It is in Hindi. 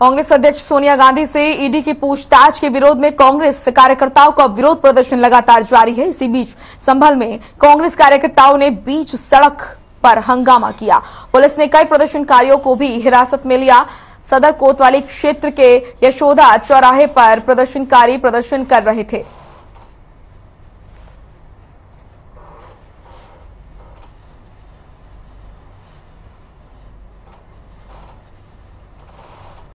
कांग्रेस अध्यक्ष सोनिया गांधी से ईडी की पूछताछ के विरोध में कांग्रेस कार्यकर्ताओं का विरोध प्रदर्शन लगातार जारी है इसी बीच संभल में कांग्रेस कार्यकर्ताओं ने बीच सड़क पर हंगामा किया पुलिस ने कई प्रदर्शनकारियों को भी हिरासत में लिया सदर कोतवाली क्षेत्र के यशोदा चौराहे पर प्रदर्शनकारी प्रदर्शन कर रहे थे